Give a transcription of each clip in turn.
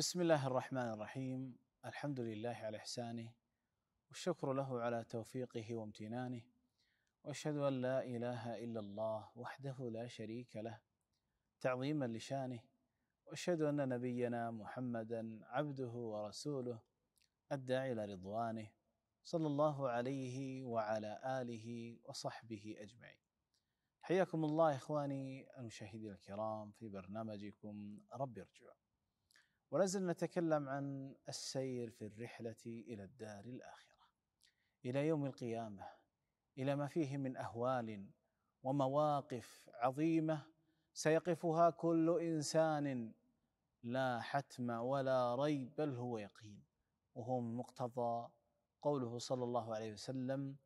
بسم الله الرحمن الرحيم الحمد لله على إحسانه والشكر له على توفيقه وامتنانه وأشهد أن لا إله إلا الله وحده لا شريك له تعظيما لشانه وأشهد أن نبينا محمدا عبده ورسوله الداعي إلى رضوانه صلى الله عليه وعلى آله وصحبه أجمعين حياكم الله إخواني المشاهدين الكرام في برنامجكم رب ارجعوا ولا زلنا نتكلم عن السير في الرحلة إلى الدار الآخرة إلى يوم القيامة إلى ما فيه من أهوال ومواقف عظيمة سيقفها كل إنسان لا حتم ولا ريب بل هو يقين وهو من مقتضى قوله صلى الله عليه وسلم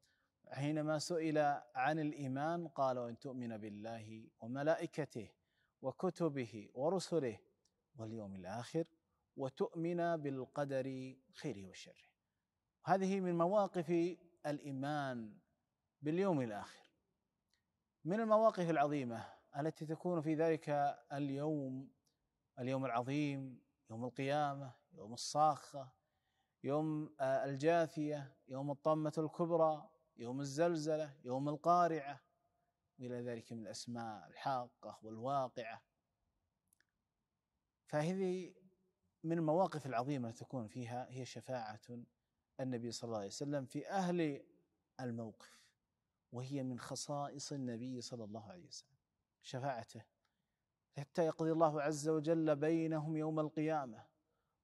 حينما سئل عن الإيمان قال وأن تؤمن بالله وملائكته وكتبه ورسله واليوم الاخر وتؤمن بالقدر خيره وشره هذه من مواقف الايمان باليوم الاخر من المواقف العظيمه التي تكون في ذلك اليوم اليوم العظيم يوم القيامه يوم الصاخه يوم آه، الجاثيه يوم الطامه الكبرى يوم الزلزله يوم القارعه إلى ذلك من الاسماء الحاقه والواقعه فهذه من المواقف العظيمة تكون فيها هي شفاعة النبي صلى الله عليه وسلم في أهل الموقف وهي من خصائص النبي صلى الله عليه وسلم شفاعته حتى يقضي الله عز وجل بينهم يوم القيامة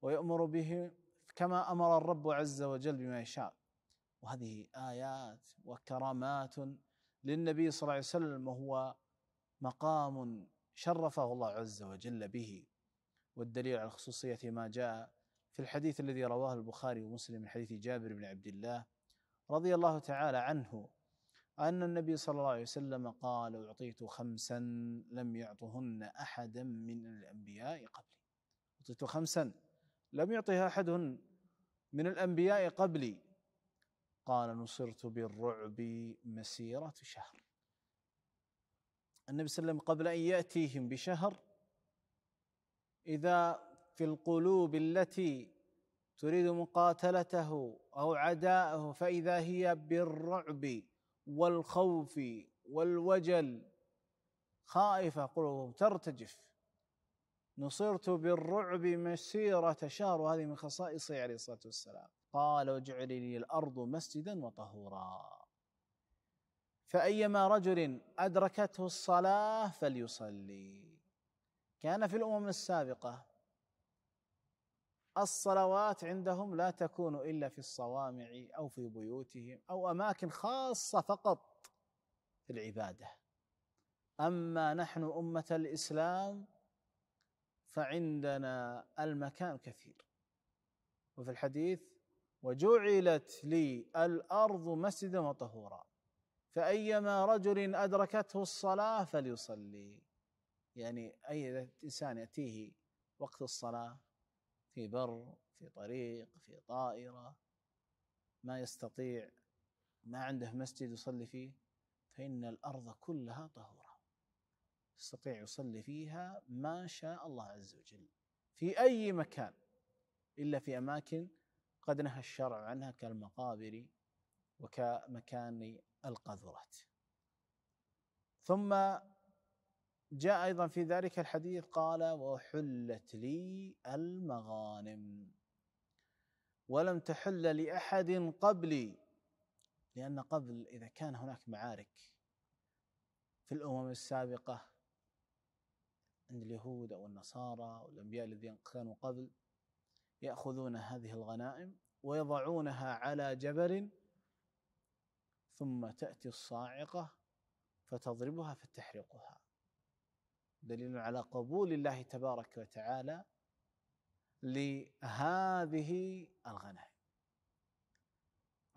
ويأمر به كما أمر الرب عز وجل بما يشاء وهذه آيات وكرامات للنبي صلى الله عليه وسلم وهو مقام شرفه الله عز وجل به والدليل على خصوصية ما جاء في الحديث الذي رواه البخاري ومسلم من حديث جابر بن عبد الله رضي الله تعالى عنه أن النبي صلى الله عليه وسلم قال أعطيت خمسا لم يعطهن أحدا من الأنبياء قبلي أعطيت خمسا لم يعطها أحد من الأنبياء قبلي قال نصرت بالرعب مسيرة شهر النبي صلى الله عليه وسلم قبل أن يأتيهم بشهر اذا في القلوب التي تريد مقاتلته او عداءه فاذا هي بالرعب والخوف والوجل خائفه قلوبهم ترتجف نصرت بالرعب مسيره شهر وهذه من خصائصه عليه الصلاه والسلام قال واجعل لي الارض مسجدا وطهورا فايما رجل ادركته الصلاه فليصلي كان في الامم السابقه الصلوات عندهم لا تكون الا في الصوامع او في بيوتهم او اماكن خاصه فقط في العباده اما نحن امه الاسلام فعندنا المكان كثير وفي الحديث وجعلت لي الارض مسجدا وطهورا فايما رجل ادركته الصلاه فليصلي يعني أي إنسان يأتيه وقت الصلاة في بر في طريق في طائرة ما يستطيع ما عنده مسجد يصلي فيه فإن الأرض كلها طهورة يستطيع يصلي فيها ما شاء الله عز وجل في أي مكان إلا في أماكن قد نهى الشرع عنها كالمقابر وكمكان القذورات ثم جاء أيضا في ذلك الحديث قال وحلت لي المغانم ولم تحل لأحد قبلي لأن قبل إذا كان هناك معارك في الأمم السابقة عند اليهود أو النصارى والأنبياء الذين كانوا قبل يأخذون هذه الغنائم ويضعونها على جبل ثم تأتي الصاعقة فتضربها فتحرقها دليل على قبول الله تبارك وتعالى لهذه الغنائم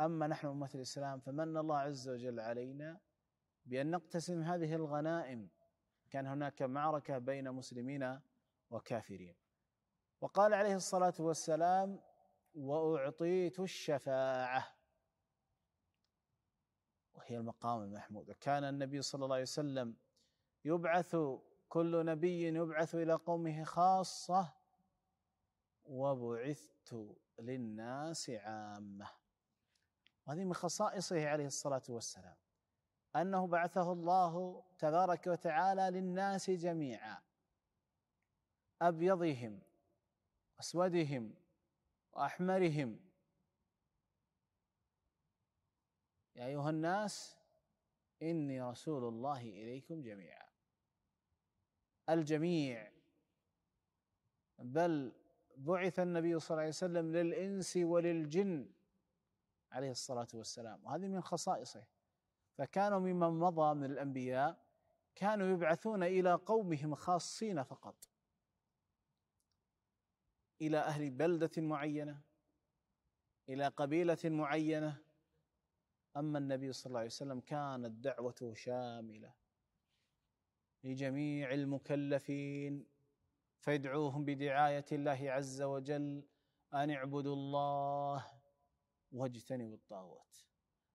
اما نحن امه الاسلام فمن الله عز وجل علينا بان نقتسم هذه الغنائم كان هناك معركه بين مسلمين وكافرين وقال عليه الصلاه والسلام واعطيت الشفاعه وهي المقام المحمود وكان النبي صلى الله عليه وسلم يبعث كل نبي يبعث الى قومه خاصه وبعثت للناس عامه وهذه من خصائصه عليه الصلاه والسلام انه بعثه الله تبارك وتعالى للناس جميعا ابيضهم اسودهم واحمرهم يا ايها الناس اني رسول الله اليكم جميعا الجميع بل بعث النبي صلى الله عليه وسلم للإنس وللجن عليه الصلاة والسلام وهذه من خصائصه فكانوا ممن مضى من الأنبياء كانوا يبعثون إلى قومهم خاصين فقط إلى أهل بلدة معينة إلى قبيلة معينة أما النبي صلى الله عليه وسلم كانت دعوته شاملة لجميع المكلفين فادعوهم بدعايه الله عز وجل ان اعبدوا الله واجتنبوا الطاغوت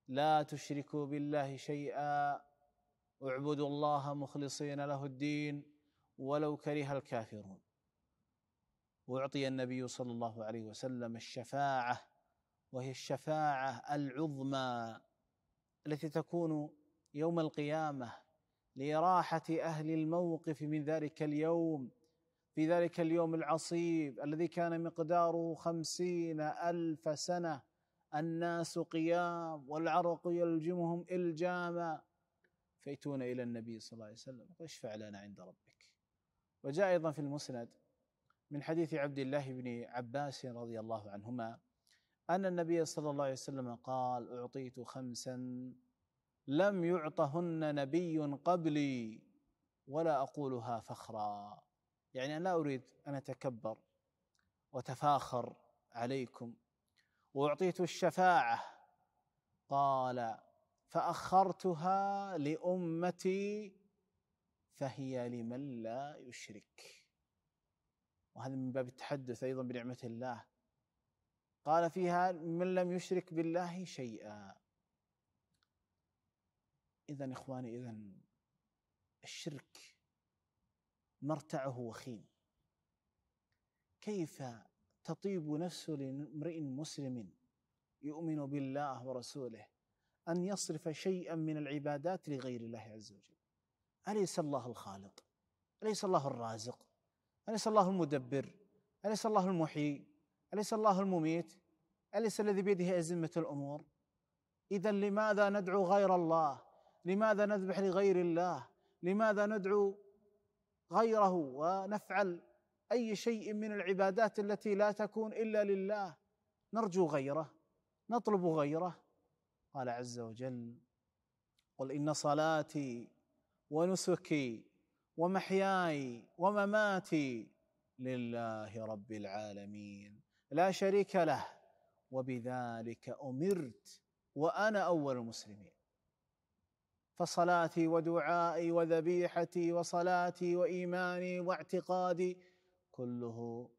لا تشركوا بالله شيئا اعبدوا الله مخلصين له الدين ولو كره الكافرون واعطي النبي صلى الله عليه وسلم الشفاعه وهي الشفاعه العظمى التي تكون يوم القيامه لراحه اهل الموقف من ذلك اليوم في ذلك اليوم العصيب الذي كان مقداره خمسين الف سنه الناس قيام والعرق يلجمهم الجاما فيتون الى النبي صلى الله عليه وسلم واشفع لنا عند ربك وجاء ايضا في المسند من حديث عبد الله بن عباس رضي الله عنهما ان النبي صلى الله عليه وسلم قال اعطيت خمسا لم يعطهن نبي قبلي ولا اقولها فخرا يعني انا لا اريد ان اتكبر وتفاخر عليكم واعطيت الشفاعه قال فاخرتها لامتي فهي لمن لا يشرك وهذا من باب التحدث ايضا بنعمه الله قال فيها من لم يشرك بالله شيئا إذا إخواني إذا الشرك مرتعه وخيم كيف تطيب نفس لامرئ مسلم يؤمن بالله ورسوله أن يصرف شيئا من العبادات لغير الله عز وجل أليس الله الخالق أليس الله الرازق أليس الله المدبر أليس الله المحيي أليس الله المميت أليس الذي بيده أزمة الأمور إذا لماذا ندعو غير الله لماذا نذبح لغير الله لماذا ندعو غيره ونفعل اي شيء من العبادات التي لا تكون الا لله نرجو غيره نطلب غيره قال عز وجل قل ان صلاتي ونسكي ومحياي ومماتي لله رب العالمين لا شريك له وبذلك امرت وانا اول المسلمين فصلاتي ودعائي وذبيحتي وصلاتي وايماني واعتقادي كله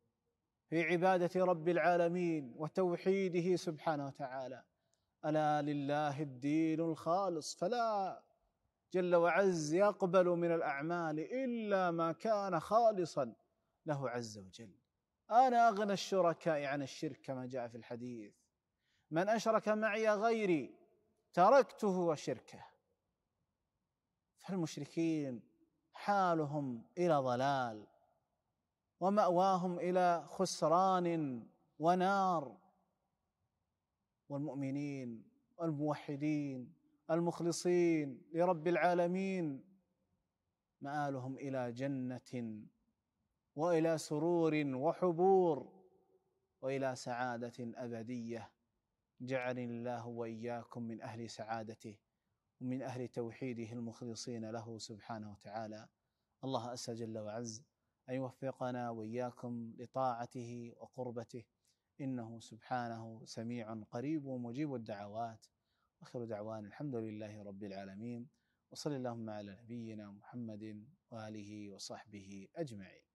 في عباده رب العالمين وتوحيده سبحانه وتعالى الا لله الدين الخالص فلا جل وعز يقبل من الاعمال الا ما كان خالصا له عز وجل انا اغنى الشركاء عن الشرك كما جاء في الحديث من اشرك معي غيري تركته وشركه فالمشركين حالهم الى ضلال وماواهم الى خسران ونار والمؤمنين الموحدين المخلصين لرب العالمين مآلهم إلى جنة وإلى سرور وحبور وإلى سعادة أبدية جعلني الله وإياكم من أهل سعادته ومن أهل توحيده المخلصين له سبحانه وتعالى الله أسى جل وعز أن يوفقنا وإياكم لطاعته وقربته إنه سبحانه سميع قريب ومجيب الدعوات آخر دعوان الحمد لله رب العالمين وصل اللهم على نبينا محمد واله وصحبه اجمعين